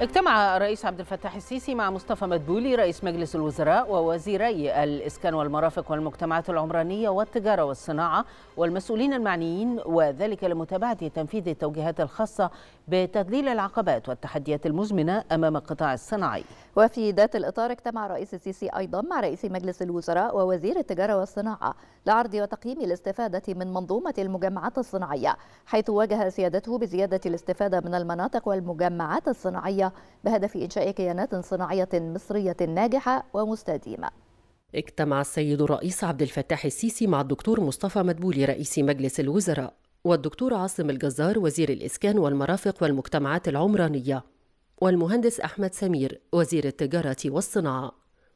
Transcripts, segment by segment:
اجتمع الرئيس عبد الفتاح السيسي مع مصطفى مدبولي رئيس مجلس الوزراء ووزيري الإسكان والمرافق والمجتمعات العمرانية والتجارة والصناعة والمسؤولين المعنيين وذلك لمتابعة تنفيذ التوجيهات الخاصة بتذليل العقبات والتحديات المزمنة أمام القطاع الصناعي وفي ذات الإطار اجتمع الرئيس السيسي أيضا مع رئيس مجلس الوزراء ووزير التجارة والصناعة لعرض وتقييم الاستفادة من منظومة المجمعات الصناعية حيث واجه سيادته بزيادة الاستفادة من المناطق والمجمعات الصناعية الصناعية بهدف إنشاء كيانات صناعية مصرية ناجحة ومستديمة اجتمع السيد الرئيس عبد الفتاح السيسي مع الدكتور مصطفى مدبولي رئيس مجلس الوزراء والدكتور عاصم الجزار وزير الإسكان والمرافق والمجتمعات العمرانية والمهندس أحمد سمير وزير التجارة والصناعة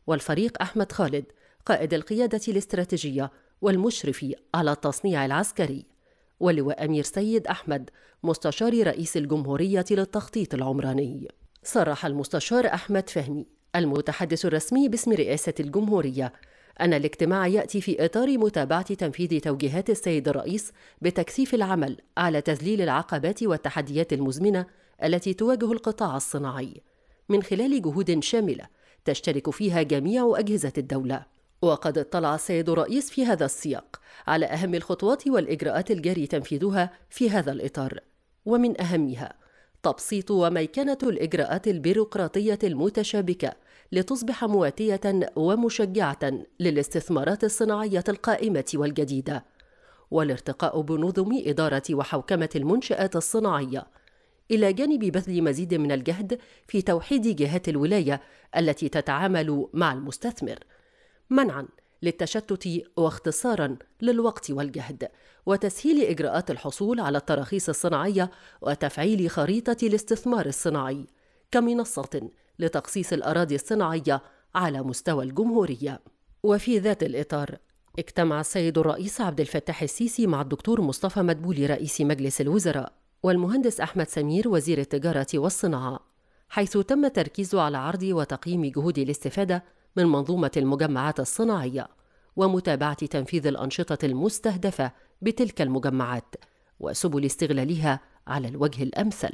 والفريق أحمد خالد قائد القيادة الاستراتيجية والمشرف على التصنيع العسكري ولواء أمير سيد أحمد مستشار رئيس الجمهورية للتخطيط العمراني صرح المستشار أحمد فهمي المتحدث الرسمي باسم رئاسة الجمهورية أن الاجتماع يأتي في إطار متابعة تنفيذ توجيهات السيد الرئيس بتكثيف العمل على تذليل العقبات والتحديات المزمنة التي تواجه القطاع الصناعي من خلال جهود شاملة تشترك فيها جميع أجهزة الدولة وقد اطلع السيد الرئيس في هذا السياق على أهم الخطوات والإجراءات الجاري تنفيذها في هذا الإطار ومن أهمها تبسيط وميكنة الإجراءات البيروقراطية المتشابكة لتصبح مواتية ومشجعة للاستثمارات الصناعية القائمة والجديدة والارتقاء بنظم إدارة وحوكمة المنشآت الصناعية إلى جانب بذل مزيد من الجهد في توحيد جهات الولاية التي تتعامل مع المستثمر منعا للتشتت واختصارا للوقت والجهد وتسهيل اجراءات الحصول على التراخيص الصناعيه وتفعيل خريطه الاستثمار الصناعي كمنصه لتخصيص الاراضي الصناعيه على مستوى الجمهوريه وفي ذات الاطار اجتمع السيد الرئيس عبد الفتاح السيسي مع الدكتور مصطفى مدبولي رئيس مجلس الوزراء والمهندس احمد سمير وزير التجاره والصناعه حيث تم التركيز على عرض وتقييم جهود الاستفاده من منظومة المجمعات الصناعية ومتابعة تنفيذ الأنشطة المستهدفة بتلك المجمعات وسبل استغلالها على الوجه الأمثل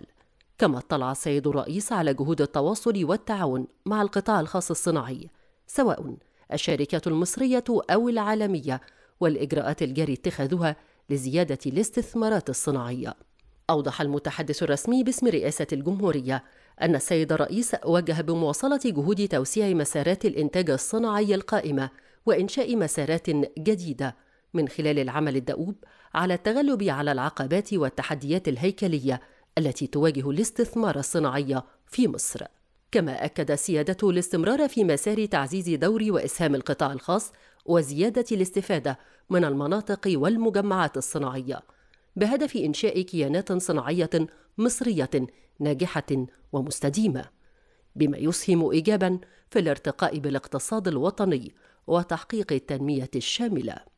كما اطلع السيد الرئيس على جهود التواصل والتعاون مع القطاع الخاص الصناعي سواء الشركات المصرية أو العالمية والإجراءات الجاري اتخاذها لزيادة الاستثمارات الصناعية أوضح المتحدث الرسمي باسم رئاسة الجمهورية أن السيد الرئيس وجه بمواصلة جهود توسيع مسارات الإنتاج الصناعي القائمة وإنشاء مسارات جديدة من خلال العمل الدؤوب على التغلب على العقبات والتحديات الهيكلية التي تواجه الاستثمار الصناعي في مصر. كما أكد سيادته الاستمرار في مسار تعزيز دور وإسهام القطاع الخاص وزيادة الاستفادة من المناطق والمجمعات الصناعية بهدف إنشاء كيانات صناعية مصرية ناجحة ومستديمة، بما يسهم إيجابًا في الارتقاء بالاقتصاد الوطني وتحقيق التنمية الشاملة.